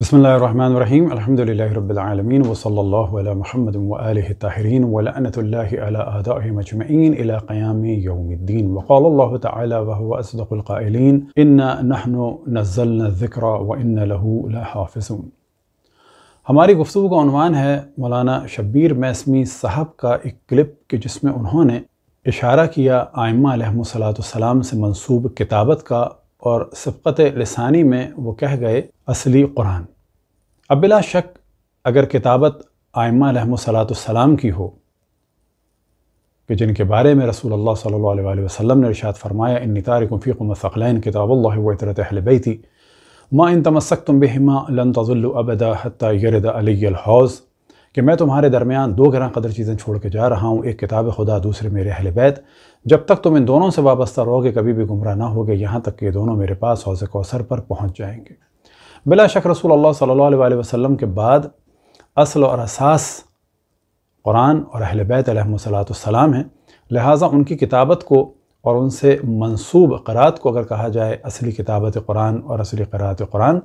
بسم الله الرحمن الرحيم الحمد لله رب العالمين وصلى الله على محمد وآله الطاهرين ولعنة الله على أعدائهم أجمعين إلى قيام يوم الدين وقال الله تعالى وهو أصدق القائلين إنا نحن نزلنا الذكر وإن له لحافظون عنوان ہے مولانا شبیر میسمی صاحب کا ایک کلپ का جس میں انہوں نے اشارہ کیا آئمہ علیہ السلام سے منصوب کتابت کا और सबक़त लसानी में वो कह गए असली कुरान अबिला शक अगर किताबत आयमा सलाम की हो कि जिनके बारे में रसूल अल्लाह सल्लल्लाहु अलैहि वसल्लम ने इरशाद फरमाया इन तारकुफ़ीकुम फ़क़लैन किताब वतरतबई थी माँ इन तमसक तुम बेहमा लन तजुल्ल अबदा हती यरद हौज़ कि मैं तुम्हारे दरमियान दो ग्रह कदर चीज़ें छोड़ के जा रहा हूँ एक किताब खुदा दूसरे मेरे अहल बैत जब तक तुम इन दोनों से वाबस्ता रहोगे कभी भी गुमराह ना होगे यहाँ तक कि दोनों मेरे पास हौज कौसर पर पहुँच जाएंगे बिला शक रसूल अल्लाह सल्लल्लाहु अलैहि वसल्लम के बाद असल और असास कुरान और अहल बैत सलाम हैं लिहाजा उनकी किताबत को और उनसे मनसूब क़रात को अगर कहा जाए असली किताबत कुरान और असली क़रात कुरान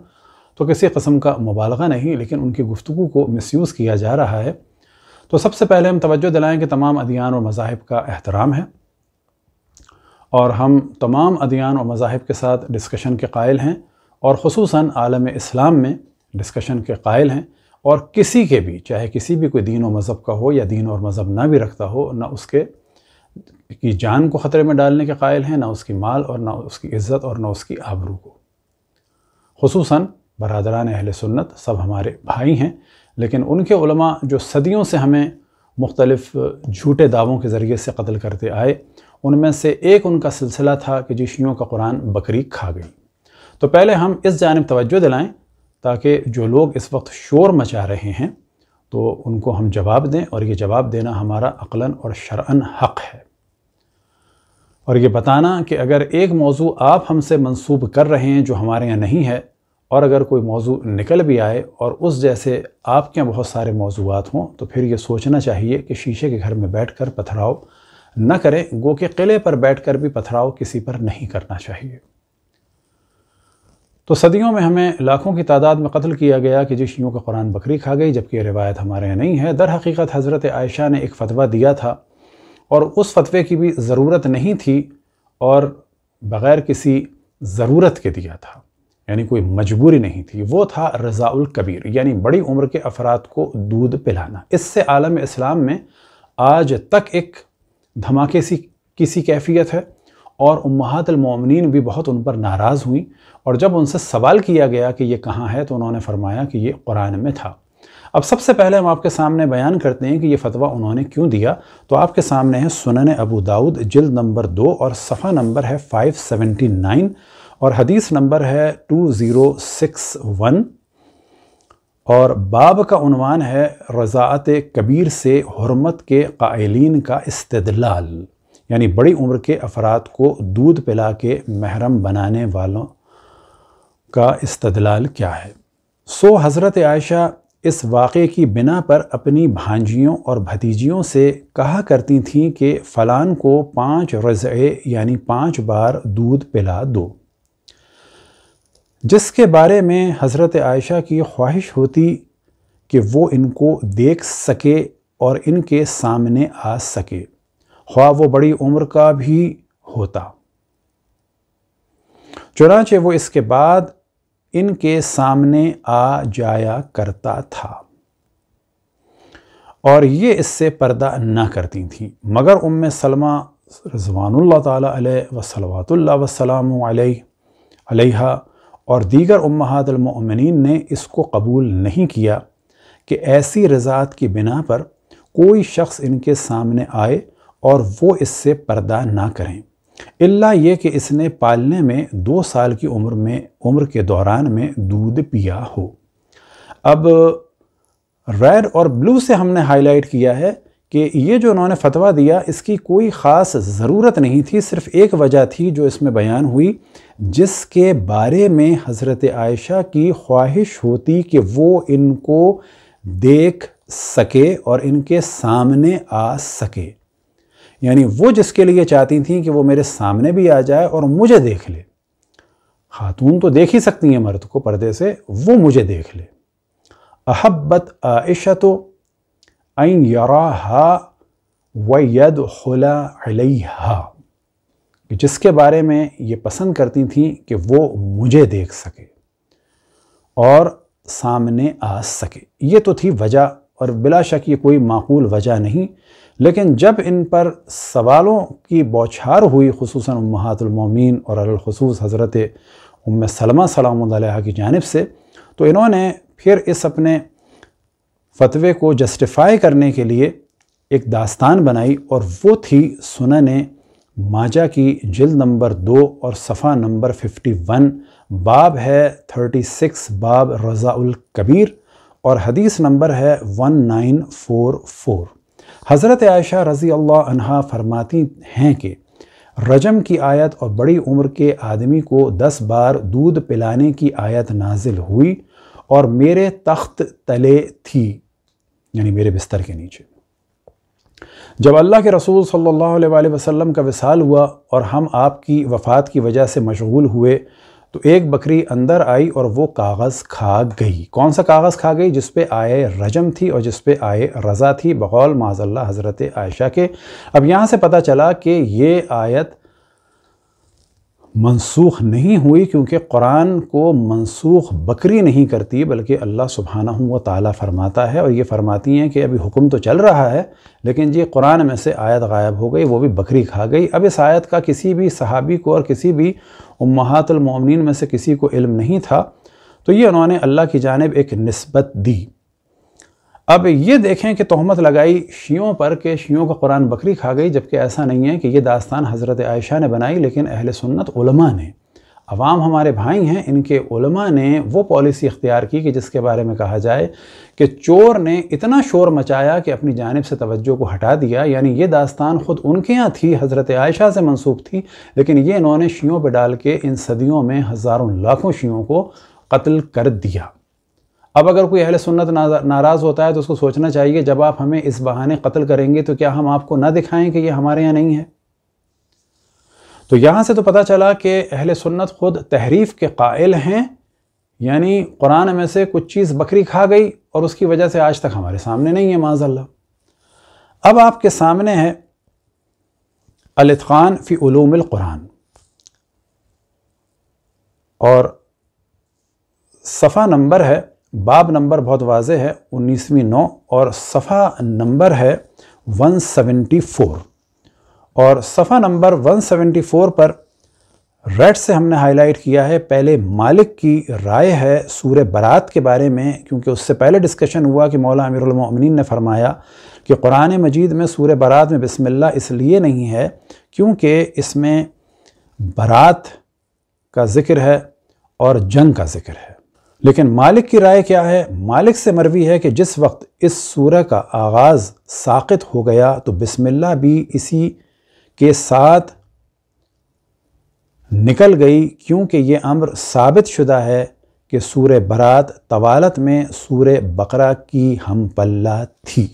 तो किसी कस्म का मुबालगा नहीं लेकिन उनकी गुफ्तु को मिसयूज़ किया जा रहा है तो सबसे पहले हम तवज्जो दिलाएँ कि तमाम अदियान और मज़ाहब का अहतराम है और हम तमाम अदियान और मज़ाहब के साथ डिस्कशन के कायल हैं और खसूस आलम इस्लाम में डिस्कशन के कायल हैं और किसी के भी चाहे किसी भी कोई दीन और मज़हब का हो या दीन और मज़हब ना भी रखता हो ना उसके की जान को ख़तरे में डालने के कायल हैं ना उसकी माल और ना उसकी इज़्ज़त और ना उसकी आबरू को खसूस बरदरान अहल सुन्नत सब हमारे भाई हैं लेकिन उनके उलमा जो सदियों से हमें मुख्तलफ झूठे दावों के ज़रिए से कत्ल करते आए उनमें से एक उनका सिलसिला था कि जिशियों का कुरान बकरी खा गई तो पहले हम इस जानब तोज्जो दिलाएँ ताकि जो लोग इस वक्त शोर मचा रहे हैं तो उनको हम जवाब दें और ये जवाब देना हमारा अकलन और शरअन हक़ है और ये बताना कि अगर एक मौजू आप हमसे मंसूब कर रहे हैं जो हमारे यहाँ नहीं है और अगर कोई मौजू निकल भी आए और उस जैसे आपके यहाँ बहुत सारे मौजूद हों तो फिर ये सोचना चाहिए कि शीशे के घर में बैठ कर पथराव न करें गो के किले पर बैठ कर भी पथराव किसी पर नहीं करना चाहिए तो सदियों में हमें लाखों की तादाद में कत्ल किया गया कि जिस यूँ का कुरान बकरी खा गई जबकि रिवायत हमारे यहाँ नहीं है दर हकीकत हज़रत आयशा ने एक फतवा दिया था और उस फतवे की भी ज़रूरत नहीं थी और बग़ैर किसी ज़रूरत के दिया था यानी कोई मजबूरी नहीं थी वो था रज़ाउल कबीर यानी बड़ी उम्र के अफराद को दूध पिलाना इससे आलम इस्लाम में आज तक एक धमाके सी किसी कैफियत है और उम्मातमिन भी बहुत उन पर नाराज़ हुई और जब उनसे सवाल किया गया कि ये कहाँ है तो उन्होंने फरमाया कि ये कुरान में था अब सबसे पहले हम आपके सामने बयान करते हैं कि ये फतवा उन्होंने क्यों दिया तो आपके सामने है सुनन अबू दाऊद जिल्द नंबर दो और सफ़ा नंबर है 579 और हदीस नंबर है टू ज़ीरो सिक्स वन और बाब का उनवान है रज़ात कबीर से हरमत के कायलिन का इस्तदलाल यानी बड़ी उम्र के अफराद को दूध पिला के महरम बनाने वालों का इस्तदलाल क्या है सो हज़रत आयशा इस वाक़े की बिना पर अपनी भांजियों और भतीजियों से कहा करती थीं कि फ़लान को पाँच रज़े यानी पाँच बार दूध पिला दो जिसके बारे में हज़रत आयशा की ख्वाहिश होती कि वो इनको देख सके और इनके सामने आ सके ख्वा वो बड़ी उम्र का भी होता चुनाचे वो इसके बाद इनके सामने आ जाया करता था और ये इससे पर्दा ना करती थी मगर उम सलमा रजवानल्ला तसलवातल वसलाम और दीगर उम्मातमिन ने इसको कबूल नहीं किया कि ऐसी रज़ात की बिना पर कोई शख्स इनके सामने आए और वो इससे पर्दा ना करें इल्ला ये कि इसने पालने में दो साल की उम्र में उम्र के दौरान में दूध पिया हो अब रेड और ब्लू से हमने हाईलाइट किया है कि ये जो उन्होंने फतवा दिया इसकी कोई ख़ास ज़रूरत नहीं थी सिर्फ़ एक वजह थी जो इसमें बयान हुई जिसके बारे में हज़रत आयशा की ख्वाहिश होती कि वो इनको देख सके और इनके सामने आ सके यानी वो जिसके लिए चाहती थी कि वो मेरे सामने भी आ जाए और मुझे देख ले खातून तो देख ही सकती हैं मर्द को पर्दे से वो मुझे देख ले अहब्बत आयशा तो अन यराहा वयद हला अलहा जिसके बारे में ये पसंद करती थी कि वो मुझे देख सके और सामने आ सके ये तो थी वजह और बिला शक ये कोई माकूल वजह नहीं लेकिन जब इन पर सवालों की बौछार हुई खसूस उमहातुलमिन और अलखसूस हज़रत उम सलमा सलाम की जानब से तो इन्होंने फिर इस अपने फतवे को जस्टिफाई करने के लिए एक दास्तान बनाई और वो थी सुनन माजा की जिल्द नंबर दो और सफ़ा नंबर फिफ्टी वन बाब है थर्टी सिक्स बाब रज़ाउल कबीर और हदीस नंबर है वन नाइन फ़ोर फ़ोर हज़रत आयशा रज़ी अल्लाह फरमाती हैं कि रजम की आयत और बड़ी उम्र के आदमी को दस बार दूध पिलाने की आयत नाजिल हुई और मेरे तख्त तले थी यानी मेरे बिस्तर के नीचे जब अल्लाह के रसूल सल्लल्लाहु अलैहि वसल्लम का विसाल हुआ और हम आपकी वफ़ात की वजह से मशगूल हुए तो एक बकरी अंदर आई और वो कागज़ खा गई कौन सा कागज़ खा गई जिस पे आए रजम थी और जिस पे आए रज़ा थी बकौल माजल्ला हज़रत आयशा के अब यहाँ से पता चला कि ये आयत मनसूख नहीं हुई क्योंकि कुरान को मनसूख बकरी नहीं करती बल्कि अल्लाह सुबहाना हूँ व ताला फ़रमाता है और ये फ़रमाती हैं कि अभी हुक्म तो चल रहा है लेकिन जी कुरान में से आयत गायब हो गई वो भी बकरी खा गई अब इस आयत का किसी भी सहाबी को और किसी भी उम्मातमिन में से किसी को इल्म नहीं था तो ये उन्होंने अल्लाह की जानब एक नस्बत दी अब ये देखें कि तहमत लगाई शियों पर कि शियों का कुरान बकरी खा गई जबकि ऐसा नहीं है कि ये दास्तान हज़रत आयशा ने बनाई लेकिन अहल सुन्नत उलमा ने अवाम हमारे भाई हैं इनके उलमा ने वो पॉलिसी इख्तियार की कि जिसके बारे में कहा जाए कि चोर ने इतना शोर मचाया कि अपनी जानब से तवज्जो को हटा दिया यानी ये दास्तान ख़ुद उनके यहाँ थी हज़रत आयशा से मनसूब थी लेकिन ये इन्होंने शियों पर डाल के इन सदियों में हज़ारों लाखों शियों को कत्ल कर दिया अब अगर कोई अहल सुन्नत नाराज़ होता है तो उसको सोचना चाहिए जब आप हमें इस बहाने कत्ल करेंगे तो क्या हम आपको ना दिखाएं कि ये हमारे यहाँ नहीं है तो यहाँ से तो पता चला कि अहल सुन्नत ख़ुद तहरीफ़ के कायल हैं यानी कुरान में से कुछ चीज़ बकरी खा गई और उसकी वजह से आज तक हमारे सामने नहीं है माजल्ला अब आपके सामने है अलतफ़ान फ़ी ूमिल कुरान और सफ़ा नंबर है बाब नंबर बहुत वाज है उन्नीसवीं नौ और सफ़ा नंबर है 174 और सफ़ा नंबर 174 पर रेड से हमने हाईलाइट किया है पहले मालिक की राय है सूर बरात के बारे में क्योंकि उससे पहले डिस्कशन हुआ कि मौला अमीरमिन ने फरमाया कि कुरान मजीद में सूर बरात में बिसमिल्ला इसलिए नहीं है क्योंकि इसमें बरात का ज़िक्र है और जंग का ज़िक्र है लेकिन मालिक की राय क्या है मालिक से मरवी है कि जिस वक्त इस सूर का आगाज़ साकित हो गया तो बिस्मिल्लाह भी इसी के साथ निकल गई क्योंकि ये अम्र साबित शुदा है कि सूर बरात तवालत में सूर बकरा की हम पल्ला थी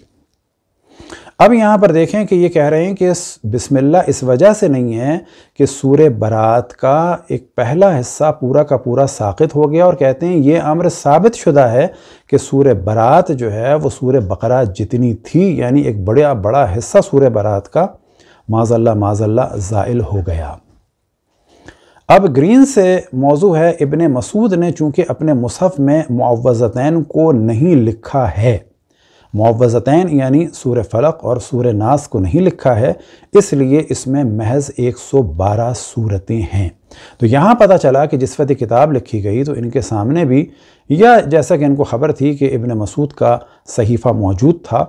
अब यहाँ पर देखें कि ये कह रहे हैं कि बिस्मिल्ला इस वजह से नहीं है कि सूर बरात का एक पहला हिस्सा पूरा का पूरा साखित हो गया और कहते हैं ये अम्र साबित शुदा है कि सूर बरात जो है वो सूर बकरा जितनी थी यानी एक बड़ा बड़ा हिस्सा सूर बरात का माजल्ला माजल्ला ज़ाइल हो गया अब ग्रीन से मौजू है इबन मसूद ने चूँकि अपने मुसहफ़ में मुआवज़तैन को नहीं लिखा है मुआवजतैन यानी सूर फ़लक और सूर नास को नहीं लिखा है इसलिए इसमें महज 112 सूरतें हैं तो यहाँ पता चला कि जिस वक्त किताब लिखी गई तो इनके सामने भी या जैसा कि इनको खबर थी कि इबन मसूद का सहीफ़ा मौजूद था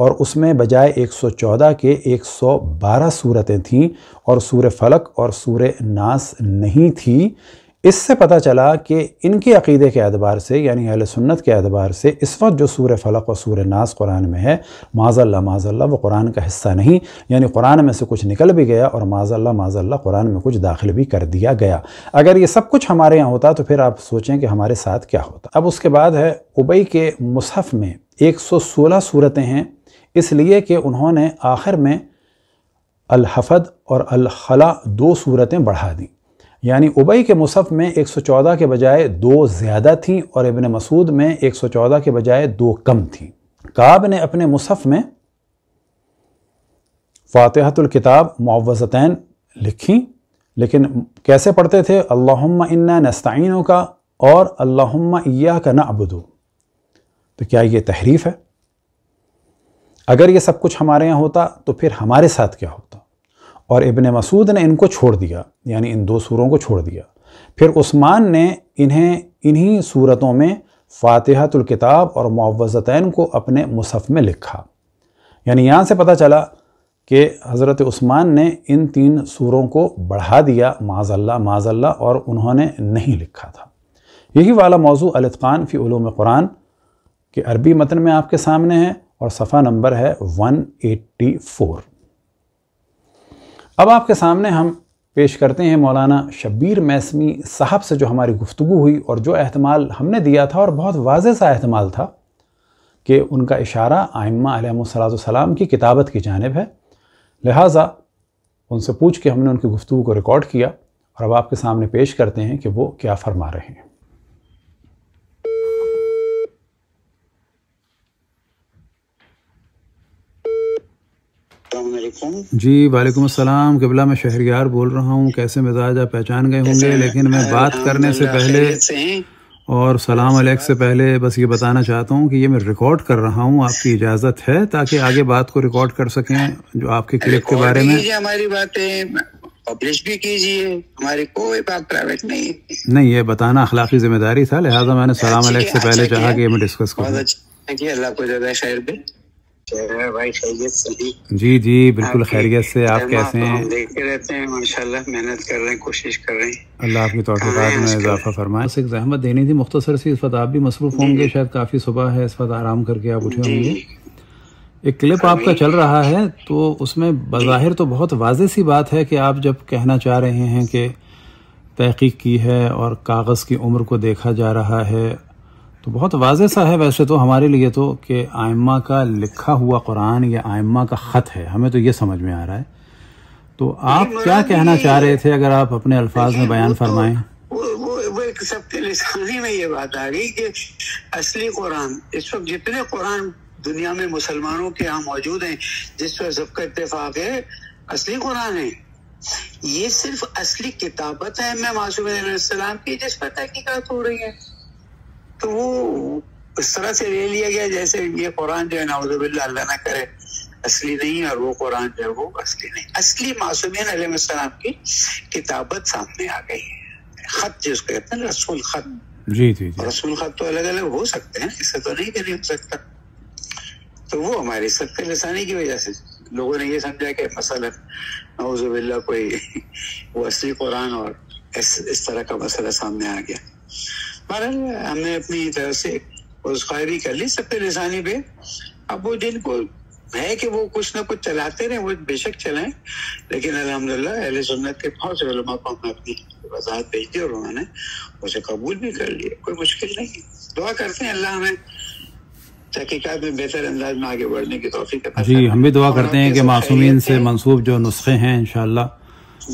और उसमें बजाय 114 के 112 सूरतें थीं और सूर फलक और सूर नास नहीं थी इससे पता चला कि इनके अकीदे के अतबार से यानी अहल सुन्नत के अतबार से इस वक्त जो सूर फ़लक और सूर नास कुरान में है माजल्ला माजल्ला वो कुरान का हिस्सा नहीं यानी कुरान में से कुछ निकल भी गया और माजल्ला माजल्ला कुरान में कुछ दाखिल भी कर दिया गया अगर ये सब कुछ हमारे यहाँ होता तो फिर आप सोचें कि हमारे साथ क्या होता अब उसके बाद है उबई के मुसहफ़ में एक सौ सोलह सूरतें हैं इसलिए कि उन्होंने आखिर में अलहफ़द और अलखला दो सूरतें बढ़ा दीं यानी उबई के मुसफ़ में 114 के बजाय दो ज़्यादा थीं और इबन मसूद में 114 के बजाय दो कम थीं काब ने अपने मुसफ़ में फ़ातहतुल्किताब मुआवजतैन लिखी लेकिन कैसे पढ़ते थे अल्लाहुम्मा इन्ना नस्ताइनों का और अल्लाहुम्मा इया का ना अबदो तो क्या ये तहरीफ है अगर ये सब कुछ हमारे यहाँ होता तो फिर हमारे साथ क्या होता और इबन मसूद ने इनको छोड़ दिया यानी इन दो सूरों को छोड़ दिया फिर उस्मान ने इन्हें इन्हीं सूरतों में फ़ातहतुल और मुआवजतैन को अपने मुसफ़ में लिखा यानी यहाँ से पता चला कि हज़रत उस्मान ने इन तीन सूरों को बढ़ा दिया माजल्ला माजल्ला और उन्होंने नहीं लिखा था यही वाला मौजू अलतफ़ान फ़ी ूम कुरान के अरबी मतन में आपके सामने है और सफ़ा नंबर है वन एट्टी फोर अब आपके सामने हम पेश करते हैं मौलाना शब्बीर मैसमी साहब से जो हमारी गुफ्तु हुई और जो अहतमाल हमने दिया था और बहुत वाज सा अहतमाल था कि उनका इशारा आयमा सलाम की किताबत की जानब है लिहाजा उनसे पूछ के हमने उनकी गुफ्तु को रिकॉर्ड किया और अब आपके सामने पेश करते हैं कि वो क्या फरमा रहे हैं जी वालेकुम अस्सलाम किबला मैं शहरियार बोल रहा हूँ कैसे मिजाज आप पहचान गए होंगे लेकिन मैं बात करने से पहले और सलाम अलैक से पहले बस ये बताना चाहता हूँ कि ये मैं रिकॉर्ड कर रहा हूँ आपकी इजाज़त है ताकि आगे बात को रिकॉर्ड कर सकें जो आपके क्लिप के बारे में हमारी बातें पब्लिश भी कीजिए हमारी कोई बात प्राइवेट नहीं है नहीं ये बताना अखलाकी जिम्मेदारी था लिहाजा मैंने अच्छा, सलाम अलैक से पहले अच्छा, चाहा कि मैं डिस्कस करूँ अच्छा, अल्लाह को ज़्यादा भाई जी जी बिल्कुल खैरियत से आप कैसे तो हैं देखते रहते हैं माशाल्लाह मेहनत कर रहे हैं कोशिश कर रहे हैं अल्लाह आपकी तोफ़ात में इजाफा फरमाए एक जहमत देनी थी मुख्तसर सी इस वक्त आप भी मसरूफ होंगे शायद काफ़ी सुबह है इस वक्त आराम करके आप उठे होंगे एक क्लिप हाँ आपका चल रहा है तो उसमें बाहिर तो बहुत वाज सी बात है कि आप जब कहना चाह रहे हैं कि तहकीक की है और कागज़ की उम्र को देखा जा रहा है तो बहुत वाज सा है वैसे तो हमारे लिए तो कि आयमा का लिखा हुआ कुरान या आयमा का ख़त है हमें तो ये समझ में आ रहा है तो आप क्या कहना चाह रहे थे अगर आप अपने अल्फाज में बयान तो फरमाएं सबके लिए में ये बात आ गई कि असली कुरान इस वक्त जितने कुरान दुनिया में मुसलमानों के यहाँ मौजूद हैं जिस पर सबका इतफाक है असली कुरान है ये सिर्फ असली किताबत है मैं मासूम की जिस पर तहकीकत हो रही है तो वो उस तरह से ले लिया गया जैसे ये कुरान जो है नाउजबिल्ला अल्लाह ना करे असली नहीं और वो कुरान जो है वो असली नहीं असली मासूमिन सलाम की किताबत सामने आ गई है खत जिसको कहते हैं रसूल खत जी जी रसूल खत तो अलग अलग हो सकते हैं इससे तो नहीं कहीं हो सकता तो वो हमारी सत्य लसानी की वजह से लोगों ने ये समझा कि मसला नवजुबिल्ला कोई वो असली कुरान और इस, इस तरह का मसला सामने आ गया और हमने अपनी तरह से उस ख्वारी कर ली सबके निशानी पे अब वो दिन को है कि वो कुछ ना कुछ चलाते रहे वो बेशक चलाएं लेकिन अलहमदुल्ला अहल सुन्नत के बहुत से को हमने अपनी वजाहत भेज दी और उन्होंने उसे कबूल भी कर लिया कोई मुश्किल नहीं दुआ करते हैं अल्लाह हमें तहकीकत में बेहतर अंदाज में आगे बढ़ने की तोफ़ी जी हम भी दुआ करते हैं कि मासूमिन से मनसूब जो नुस्खे हैं इन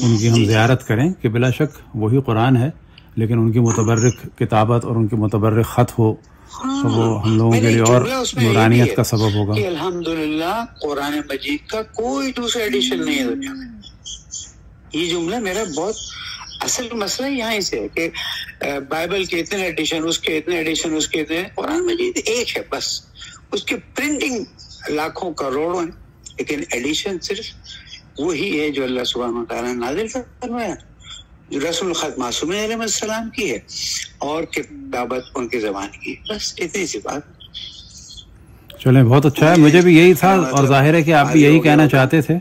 उनकी हम जियारत करें कि बिलाशक वही कुरान है लेकिन उनकी मुतबरक किताबत और उनकी मुतबरक ख़त हो तो वो हम लोगों के लिए और नूरानियत का सबब होगा कुरान मजीद का कोई दूसरा एडिशन नहीं है दुनिया में ये जुमला मेरा बहुत असल मसला यहाँ से है कि बाइबल के इतने एडिशन उसके इतने एडिशन उसके इतने कुरान मजीद एक है बस उसके प्रिंटिंग लाखों करोड़ों है लेकिन एडिशन सिर्फ वही है जो अल्लाह सुबह नाजिल फरमाया रसूल खत मासूम सलाम की है और किताबत उनके जबान की बस इतनी सी बात चले बहुत अच्छा है मुझे भी यही था और जाहिर है कि आप भी यही कहना चाहते थे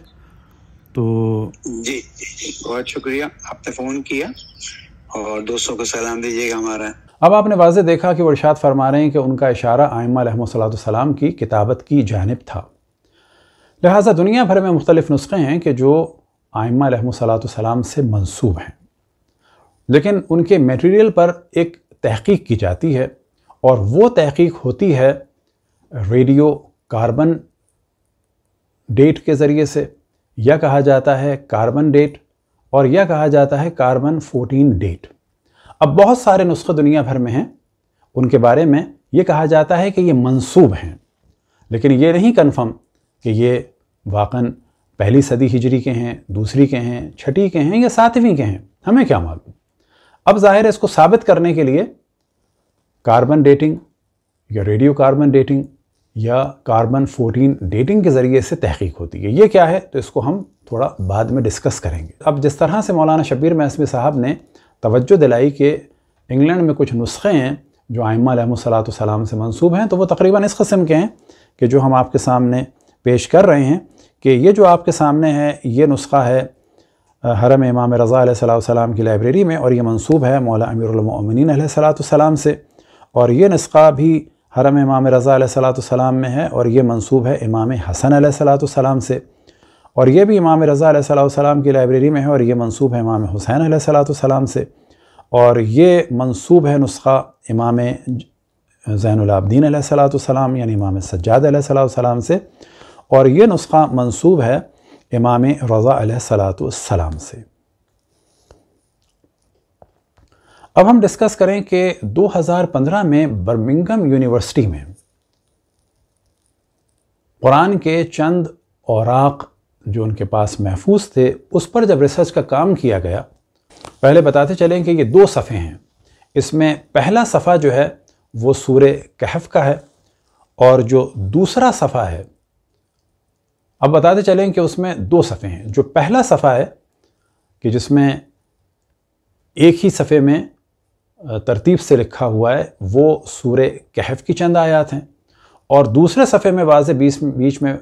तो जी बहुत शुक्रिया आपने फ़ोन किया और दोस्तों को सलाम दीजिएगा हमारा अब आपने वाजे देखा कि वर्षात फरमा रहे हैं कि उनका इशारा आयमा सलाम की किताबत की जानब था लिहाजा दुनिया भर में मुख्तलिफ़ नुस्खे हैं कि जो आयमा सलाम से मनसूब हैं लेकिन उनके मटेरियल पर एक तहकीक की जाती है और वो तहकीक होती है रेडियो कार्बन डेट के ज़रिए से यह कहा जाता है कार्बन डेट और यह कहा जाता है कार्बन 14 डेट अब बहुत सारे नुस्खे दुनिया भर में हैं उनके बारे में ये कहा जाता है कि ये मंसूब हैं लेकिन ये नहीं कन्फर्म कि ये वाकन पहली सदी हिजरी के हैं दूसरी के हैं छठी के हैं या सातवीं के हैं हमें क्या मालूम अब जाहिर है इसको साबित करने के लिए कार्बन डेटिंग या रेडियो कार्बन डेटिंग या कार्बन 14 डेटिंग के ज़रिए से तहकीक होती है ये क्या है तो इसको हम थोड़ा बाद में डिस्कस करेंगे अब जिस तरह से मौलाना शबीर महसबी साहब ने तवज्जो दिलाई कि इंग्लैंड में कुछ नुस्खे हैं जो आयमा सलाम से मंसूब हैं तो वो तकरीबन इस कस्म के हैं कि जो हम आपके सामने पेश कर रहे हैं कि ये जो आपके सामने है ये नुस्खा है हरम इमाम रज़ा सलाम की लाइब्रेरी में और ये मनसूब है मौला अमीरमिन सलाम से और ये नुस्खा भी हरम इमाम रज़ा सलाम में है और ये मनसूब है इमाम हसन सलाम से और ये भी इमाम रज़ा सलाम की लाइब्रेरी में है और ये मनसूब है इमाम हुसैन सलाम से और ये मनसूब है नुस्खा इमाम ज़ैनआबदीन सलाम यानी इमाम सज्जाद सलाम से और ये नुस्खा मनसूब है इमाम रज़ा सलाम से अब हम डिस्कस करें कि 2015 में बर्मिंगम यूनिवर्सिटी में कुरान के चंद औराक जो उनके पास महफूज थे उस पर जब रिसर्च का काम किया गया पहले बताते चलें कि ये दो सफ़े हैं इसमें पहला सफ़ा जो है वो सूर्य कहफ का है और जो दूसरा सफ़ा है अब बताते चलें कि उसमें दो सफ़े हैं जो पहला सफ़ा है कि जिसमें एक ही सफ़े में तरतीब से लिखा हुआ है वो सूर्य कहफ की चंद आयात हैं और दूसरे सफ़े में वाज बीच बीच में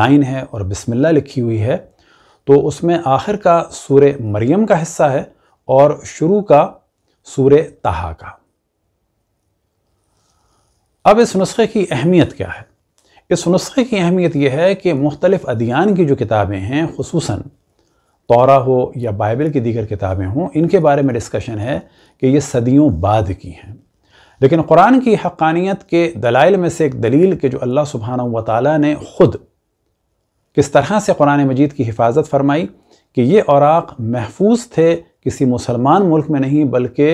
लाइन है और बिस्मिल्लाह लिखी हुई है तो उसमें आखिर का सूर मरियम का हिस्सा है और शुरू का सूर तहा का अब इस नुस्खे की अहमियत क्या है इस नुस्खे की अहमियत यह है कि मुख्तलिफ़ अदियान की जो किताबें हैं खसूस तौरा हो या बाइबल की दीगर किताबें हों इनके बारे में डिस्कशन है कि ये सदियों बाद की हैं लेकिन कुरान की हक़ानियत के दलाइल में से एक दलील के जो अल्लाह सुबहाना व ने ख़ुद किस तरह से कुरान मजीद की हिफाजत फरमाई कि ये औराक महफूज थे किसी मुसलमान मुल्क में नहीं बल्कि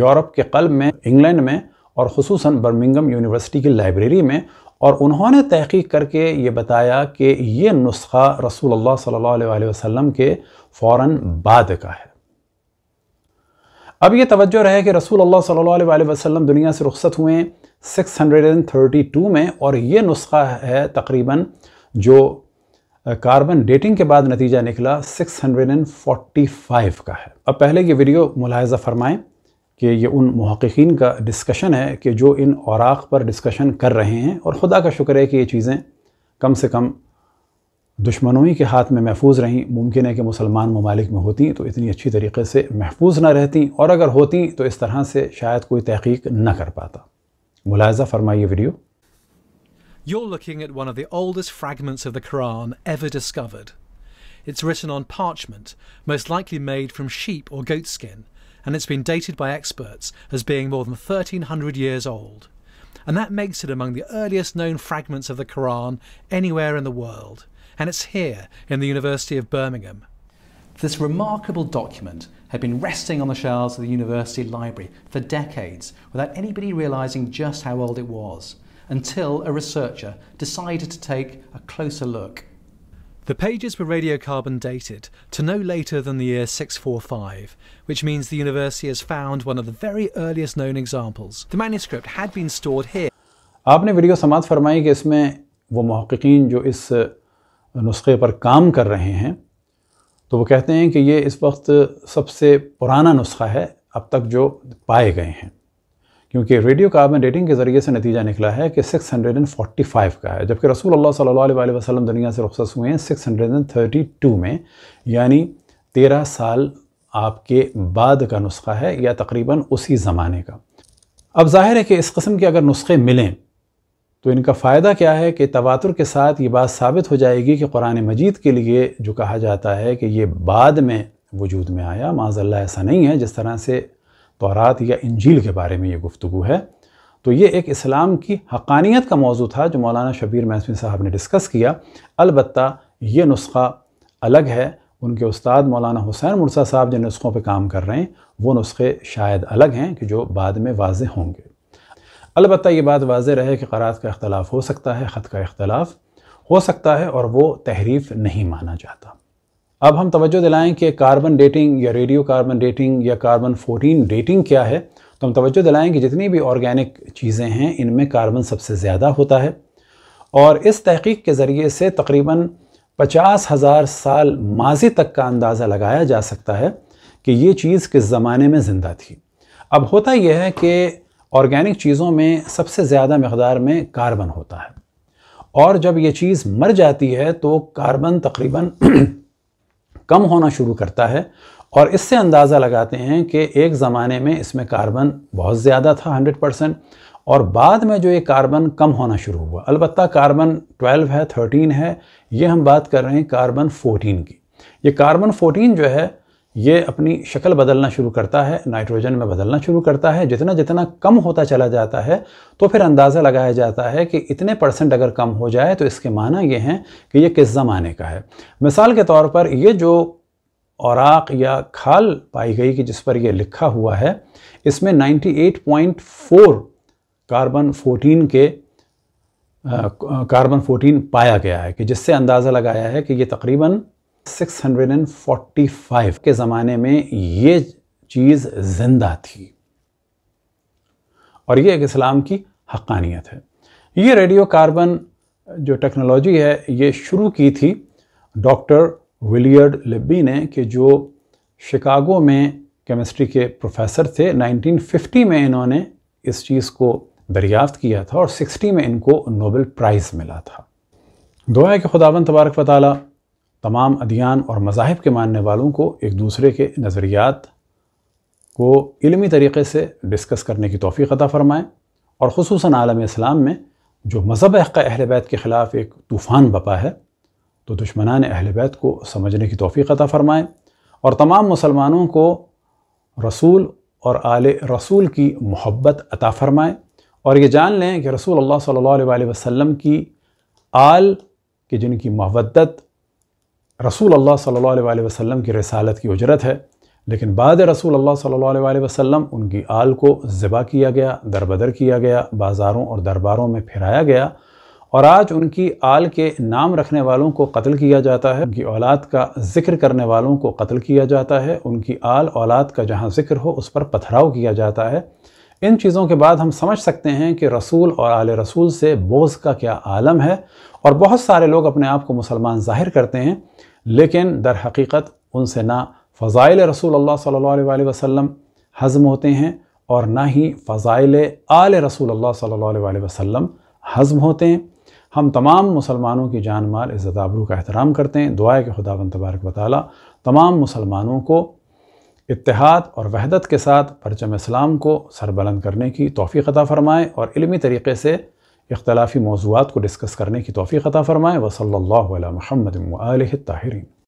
यूरोप के कल्ब में इंग्लैंड में और खसूस बर्मिंगम यूनिवर्सिटी की लाइब्रेरी में और उन्होंने तहकीक करके ये बताया कि ये नुस्खा रसूल अल्लाह सल्लल्लाहु अलैहि वसल्लम के फ़ौर बाद का है अब ये तवज्जो रहे कि रसूल अल्लाह सल्लल्लाहु अलैहि वसल्लम दुनिया से रुखसत हुए 632 में और ये नुस्खा है तकरीबन जो कार्बन डेटिंग के बाद नतीजा निकला 645 का है अब पहले ये वीडियो मुलाहजा फरमाएं कि ये उन महक़िन का डिस्कशन है कि जो इन औराक पर डिस्कशन कर रहे हैं और ख़ुदा का शुक्र है कि ये चीज़ें कम से कम दुश्मनों ही के हाथ में महफूज रहीं मुमकिन है कि मुसलमान ममालिक में होती तो इतनी अच्छी तरीके से महफूज ना रहती और अगर होती तो इस तरह से शायद कोई तहकीक न कर पाता मुलायजा फरमाइए video You're looking at one of the oldest fragments of the Quran ever discovered. It's written on parchment, most likely made from sheep or goat skin, and it's been dated by experts as being more than 1300 years old. And that makes it among the earliest known fragments of the Quran anywhere in the world, and it's here in the University of Birmingham. This remarkable document had been resting on the shelves of the university library for decades without anybody realising just how old it was, until a researcher decided to take a closer look. The pages were radiocarbon dated to no later than the year 645, which means the university has found one of the very earliest known examples. The manuscript had been stored here. आपने video समाज फरमाई कि इसमें वो महक़िन जो इस नुस्खे पर काम कर रहे हैं तो वो कहते हैं कि ये इस वक्त सबसे पुराना नुस्खा है अब तक जो पाए गए हैं क्योंकि रेडियो कार्बन डेटिंग के ज़रिए से नतीजा निकला है कि 645 का है जबकि रसूल अल्लाह सल्लल्लाहु अलैहि वसल्लम दुनिया से रुखस हुए हैं 632 में यानी तेरह साल आपके बाद का नुस्खा है या तकरीबन उसी ज़माने का अब जाहिर है कि इस कस्म के अगर नुस्खे मिलें तो इनका फ़ायदा क्या है कि तवातुर के साथ ये बात साबित हो जाएगी कि कुरान मजीद के लिए जो कहा जाता है कि ये बाद में वजूद में आया माजल्ला ऐसा नहीं है जिस तरह से तौरात तो या इंजील के बारे में ये गुफ्तु है तो ये एक इस्लाम की हकानियत का मौजू था जो मौलाना शबीर महसमी साहब ने डिस्कस किया अलबत् ये नुस्खा अलग है उनके उस्ताद मौलाना हुसैन मुर्सा साहब जिन नुस्खों पर काम कर रहे हैं वो नुस्खे शायद अलग हैं कि जो बाद में वाज होंगे अलबत् ये बात वाज रहे कि क़रात का अख्तलाफ हो सकता है ख़त का अख्तलाफ हो सकता है और वो तहरीफ नहीं माना जाता अब हम तवज्जो दिलाएं कि कार्बन डेटिंग या रेडियो कार्बन डेटिंग या कार्बन 14 डेटिंग क्या है तो हम तवज्जो दिलाएं कि जितनी भी ऑर्गेनिक चीज़ें हैं इनमें कार्बन सबसे ज़्यादा होता है और इस तहकीक के ज़रिए से तकरीबन पचास हज़ार साल माजी तक का अंदाज़ा लगाया जा सकता है कि ये चीज़ किस ज़माने में ज़िंदा थी अब होता यह है कि ऑर्गेनिक चीज़ों में सबसे ज़्यादा मकदार में कार्बन होता है और जब ये चीज़ मर जाती है तो कार्बन तकरीबन कम होना शुरू करता है और इससे अंदाज़ा लगाते हैं कि एक ज़माने में इसमें कार्बन बहुत ज़्यादा था 100 परसेंट और बाद में जो ये कार्बन कम होना शुरू हुआ अलबत्त कार्बन 12 है 13 है ये हम बात कर रहे हैं कार्बन 14 की ये कार्बन 14 जो है ये अपनी शक्ल बदलना शुरू करता है नाइट्रोजन में बदलना शुरू करता है जितना जितना कम होता चला जाता है तो फिर अंदाज़ा लगाया जाता है कि इतने परसेंट अगर कम हो जाए तो इसके माना ये हैं कि ये किस ज़माने का है मिसाल के तौर पर ये जो औराक या खाल पाई गई कि जिस पर यह लिखा हुआ है इसमें 98.4 कार्बन 14 के कार्बन 14 पाया गया है कि जिससे अंदाज़ा लगाया है कि ये तकरीबन 645 के ज़माने में ये चीज़ जिंदा थी और ये एक इस्लाम की हकानियत है ये रेडियो कार्बन जो टेक्नोलॉजी है ये शुरू की थी डॉक्टर विलियर्ड लिब्बी ने कि जो शिकागो में केमिस्ट्री के प्रोफेसर थे 1950 में इन्होंने इस चीज़ को दरियाफ्त किया था और 60 में इनको नोबेल प्राइज़ मिला था दुआ है कि खुदावन तबारक वाली तमाम अदियान और मज़ाहब के मानने वालों को एक दूसरे के नज़रियात को इलमी तरीक़े से डिस्कस करने की तोफ़ी अता फ़रमाएँ और खसूस आलम इस्लाम में जो मज़हब अहल बैत के ख़िलाफ़ एक तूफ़ान बपा है तो दुश्मनान अहल बैत को समझने की तोफ़ी अता फ़रमाएँ और तमाम मुसलमानों को रसूल और आल रसूल की मोहब्बत अता फ़रमाएँ और ये जान लें कि रसूल अल्लाह सल्लल्लाहु अलैहि वसल्लम की आल कि जिनकी मोहब्बत रसूल अल्लाह सल्लल्लाहु अलैहि वसल्लम की रसालत की उजरत है लेकिन बाद रसूल अल्लाह सल्लल्लाहु अलैहि वसल्लम उनकी आल को ज़िबा किया गया दरबदर किया गया बाज़ारों और दरबारों में फिराया गया और आज उनकी आल के नाम रखने वालों को कत्ल किया जाता है उनकी औलाद का जिक्र करने वालों को कत्ल किया जाता है उनकी आल औलाद का जहाँ जिक्र हो उस पर पथराव किया जाता है इन चीज़ों के बाद हम समझ सकते हैं कि रसूल और आल रसूल से बोझ का क्या आलम है और बहुत सारे लोग अपने आप को मुसलमान जाहिर करते हैं लेकिन दर हकीकत उनसे ना फ़ज़ाइल रसूल अल्लाह सल्लल्लाहु अलैहि वसल्लम हज़म होते हैं और ना ही फ़ज़ाइल आल रसूल अल्लाह सल्लल्लाहु अलैहि वसल्लम हज़म होते हैं हम तमाम मुसलमानों की जान माल इज़्ज़त आबरू का एहतराम करते हैं दुआ के खुदा तबारक वाली तमाम मुसलमानों को इतिहाद और वहदत के साथ परचम इस्लाम को सरबलंद करने की तोफ़ी अता फ़रमाएँ और इलमी तरीके से इख्तलाफी मौजूद को डिस्कस करने की तोफ़ी अता फ़रमाएँ वसल्ला महमद ताहरीन